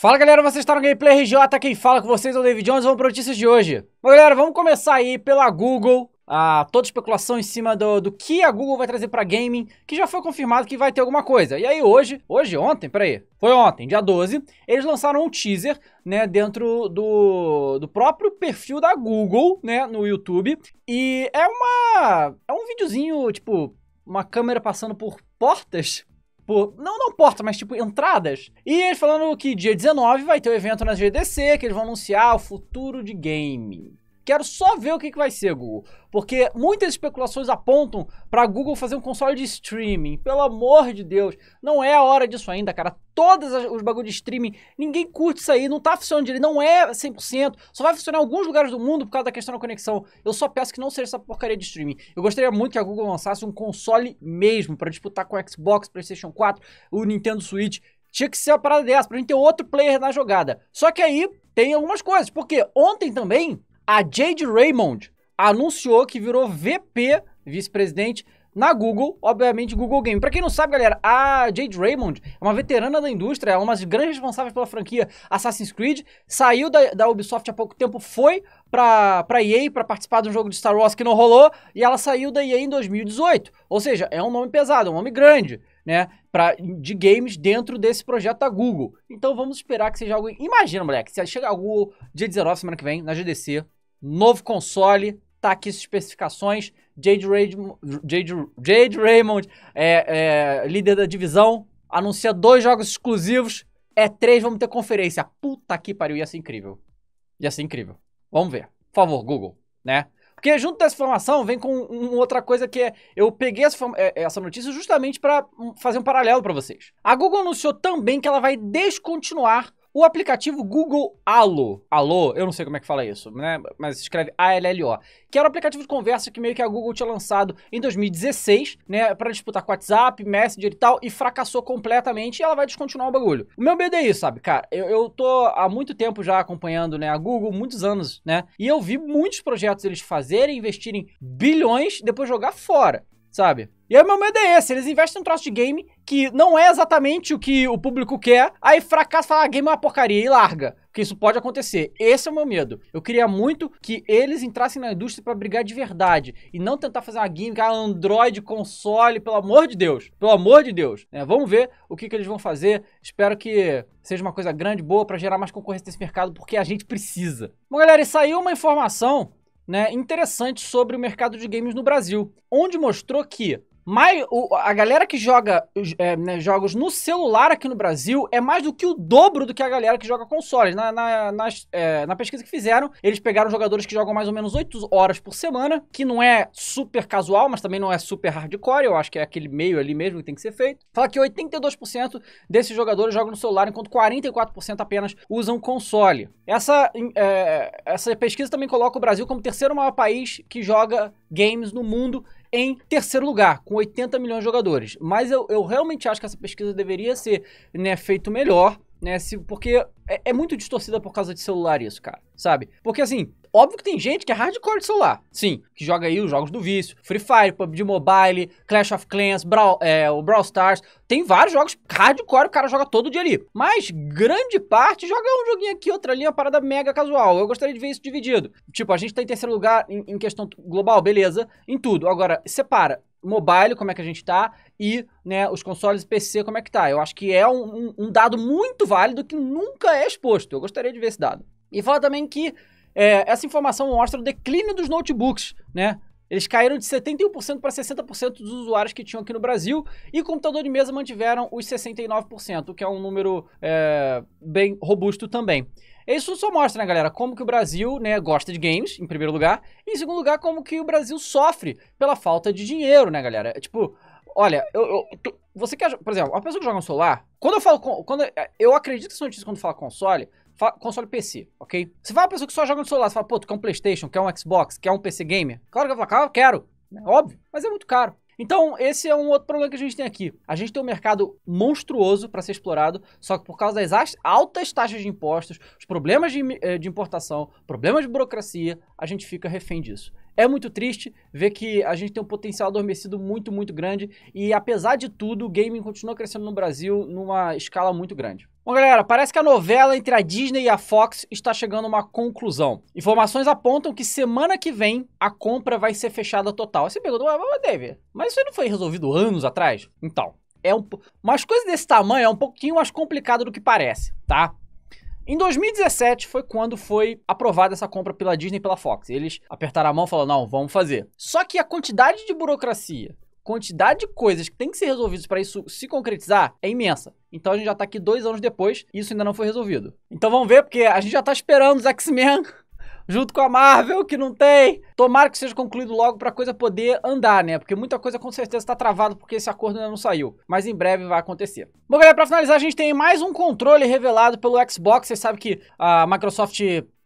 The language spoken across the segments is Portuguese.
Fala galera, vocês estão no Gameplay RJ, tá quem fala com vocês é o David Jones, vamos para notícias de hoje. Bom galera, vamos começar aí pela Google, a toda especulação em cima do, do que a Google vai trazer para gaming, que já foi confirmado que vai ter alguma coisa. E aí hoje, hoje, ontem, peraí, foi ontem, dia 12, eles lançaram um teaser, né, dentro do, do próprio perfil da Google, né, no YouTube. E é uma... é um videozinho, tipo, uma câmera passando por portas por. Tipo, não, não porta, mas tipo entradas. E eles falando que dia 19 vai ter o um evento na GDC, que eles vão anunciar o futuro de game. Quero só ver o que, que vai ser, Google. Porque muitas especulações apontam para Google fazer um console de streaming. Pelo amor de Deus, não é a hora disso ainda, cara. Todos os bagulhos de streaming, ninguém curte isso aí, não tá funcionando direito, não é 100%. Só vai funcionar em alguns lugares do mundo por causa da questão da conexão. Eu só peço que não seja essa porcaria de streaming. Eu gostaria muito que a Google lançasse um console mesmo para disputar com o Xbox, PlayStation 4, o Nintendo Switch. Tinha que ser uma parada dessa, pra gente ter outro player na jogada. Só que aí tem algumas coisas, porque ontem também a Jade Raymond anunciou que virou VP, vice-presidente, na Google, obviamente Google Game. Para quem não sabe, galera, a Jade Raymond é uma veterana da indústria, é uma das grandes responsáveis pela franquia Assassin's Creed, saiu da, da Ubisoft há pouco tempo, foi pra, pra EA para participar de um jogo de Star Wars que não rolou, e ela saiu da EA em 2018. Ou seja, é um nome pesado, é um nome grande, né, pra, de games dentro desse projeto da Google. Então vamos esperar que seja algo... Imagina, moleque, se chegar a Google dia 19, semana que vem, na GDC, Novo console, tá aqui as especificações. Jade Raymond, Jade, Jade Raymond é, é, líder da divisão, anuncia dois jogos exclusivos. É três, vamos ter conferência. Puta que pariu, ia ser incrível. Ia ser incrível. Vamos ver. Por favor, Google, né? Porque junto dessa informação vem com uma outra coisa que é, eu peguei essa, é, é, essa notícia justamente para hum, fazer um paralelo para vocês. A Google anunciou também que ela vai descontinuar o aplicativo Google Alô Alô, eu não sei como é que fala isso, né? Mas escreve A-L-L-O, que era o um aplicativo de conversa que meio que a Google tinha lançado em 2016, né? Para disputar com o WhatsApp, Messenger e tal, e fracassou completamente e ela vai descontinuar o bagulho. O meu medo é isso, sabe, cara? Eu, eu tô há muito tempo já acompanhando, né, a Google, muitos anos, né? E eu vi muitos projetos eles fazerem, investirem bilhões, depois jogar fora sabe? E aí o medo é esse, eles investem num troço de game que não é exatamente o que o público quer, aí fracassa, fala, ah, game é uma porcaria e larga. Porque isso pode acontecer. Esse é o meu medo. Eu queria muito que eles entrassem na indústria para brigar de verdade. E não tentar fazer uma game ah, com Android, console, pelo amor de Deus. Pelo amor de Deus. É, vamos ver o que, que eles vão fazer. Espero que seja uma coisa grande, boa, para gerar mais concorrência nesse mercado, porque a gente precisa. Bom, galera, e saiu é uma informação né, interessante sobre o mercado de games no Brasil, onde mostrou que mas o, a galera que joga é, né, jogos no celular aqui no Brasil é mais do que o dobro do que a galera que joga consoles. Na, na, nas, é, na pesquisa que fizeram, eles pegaram jogadores que jogam mais ou menos 8 horas por semana, que não é super casual, mas também não é super hardcore, eu acho que é aquele meio ali mesmo que tem que ser feito. Fala que 82% desses jogadores jogam no celular, enquanto 44% apenas usam console. Essa, é, essa pesquisa também coloca o Brasil como o terceiro maior país que joga games no mundo em terceiro lugar, com 80 milhões de jogadores. Mas eu, eu realmente acho que essa pesquisa deveria ser né, feito melhor né? Se, porque é, é muito distorcida por causa de celular isso, cara, sabe? Porque assim, Óbvio que tem gente que é hardcore de celular. Sim, que joga aí os jogos do vício. Free Fire, PUBG Mobile, Clash of Clans, Brawl, é, o Brawl Stars. Tem vários jogos hardcore, o cara joga todo dia ali. Mas grande parte joga um joguinho aqui, outra ali, uma parada mega casual. Eu gostaria de ver isso dividido. Tipo, a gente tá em terceiro lugar em, em questão global, beleza, em tudo. Agora, separa mobile, como é que a gente tá, e né, os consoles PC, como é que tá. Eu acho que é um, um, um dado muito válido que nunca é exposto. Eu gostaria de ver esse dado. E fala também que é, essa informação mostra o declínio dos notebooks, né? Eles caíram de 71% para 60% dos usuários que tinham aqui no Brasil e computador de mesa mantiveram os 69%, que é um número é, bem robusto também. Isso só mostra, né, galera, como que o Brasil né, gosta de games, em primeiro lugar, e em segundo lugar, como que o Brasil sofre pela falta de dinheiro, né, galera? É, tipo, olha, eu, eu tu, você quer, por exemplo, uma pessoa que joga um celular, quando eu falo, quando é, eu acredito nessa notícia quando fala console, console PC, ok? Se fala uma pessoa que só joga no celular, você fala, pô, tu quer um PlayStation, quer um Xbox, quer um PC Gamer? Claro que eu vou falar, ah, quero. É óbvio, mas é muito caro. Então, esse é um outro problema que a gente tem aqui. A gente tem um mercado monstruoso para ser explorado, só que por causa das altas taxas de impostos, os problemas de, eh, de importação, problemas de burocracia, a gente fica refém disso. É muito triste ver que a gente tem um potencial adormecido muito, muito grande e, apesar de tudo, o gaming continua crescendo no Brasil numa escala muito grande. Bom, galera, parece que a novela entre a Disney e a Fox está chegando a uma conclusão. Informações apontam que semana que vem a compra vai ser fechada total. Aí você perguntou, ah, David, mas isso não foi resolvido anos atrás? Então, é um, umas coisas desse tamanho é um pouquinho mais complicado do que parece, tá? Em 2017 foi quando foi aprovada essa compra pela Disney e pela Fox. Eles apertaram a mão e falaram: não, vamos fazer. Só que a quantidade de burocracia, quantidade de coisas que tem que ser resolvidas para isso se concretizar é imensa. Então a gente já tá aqui dois anos depois e isso ainda não foi resolvido. Então vamos ver, porque a gente já tá esperando os X-Men junto com a Marvel, que não tem. Tomara que seja concluído logo pra coisa poder andar, né? Porque muita coisa com certeza tá travada porque esse acordo ainda não saiu. Mas em breve vai acontecer. Bom, galera, pra finalizar, a gente tem mais um controle revelado pelo Xbox. Vocês sabem que a Microsoft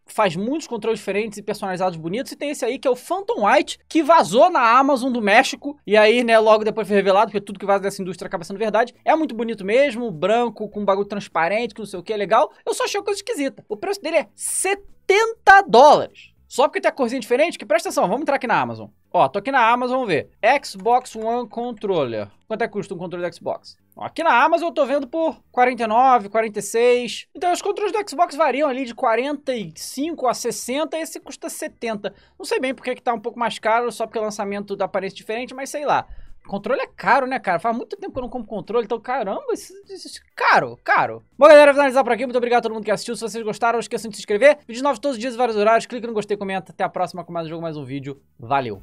faz muitos controles diferentes e personalizados bonitos. E tem esse aí que é o Phantom White, que vazou na Amazon do México. E aí, né, logo depois foi revelado, porque tudo que vaza dessa indústria acaba sendo verdade. É muito bonito mesmo, branco, com um bagulho transparente, com não sei o que, é legal. Eu só achei uma coisa esquisita. O preço dele é 70 dólares. Só porque tem a corzinha diferente, que presta atenção, vamos entrar aqui na Amazon. Ó, tô aqui na Amazon, vamos ver. Xbox One Controller. Quanto é que custa um controle do Xbox? Aqui na Amazon eu tô vendo por 49, 46. Então os controles do Xbox variam ali de 45 a 60, esse custa 70. Não sei bem porque que tá um pouco mais caro, só porque o lançamento da aparência é diferente, mas sei lá. Controle é caro, né, cara? Faz muito tempo que eu não compro controle, então caramba, isso, isso, isso caro, caro. Bom, galera, vou finalizar por aqui. Muito obrigado a todo mundo que assistiu. Se vocês gostaram, não esqueçam de se inscrever. Vídeos novos todos os dias, vários horários. Clica no gostei, comenta. Até a próxima com mais um jogo, mais um vídeo. Valeu!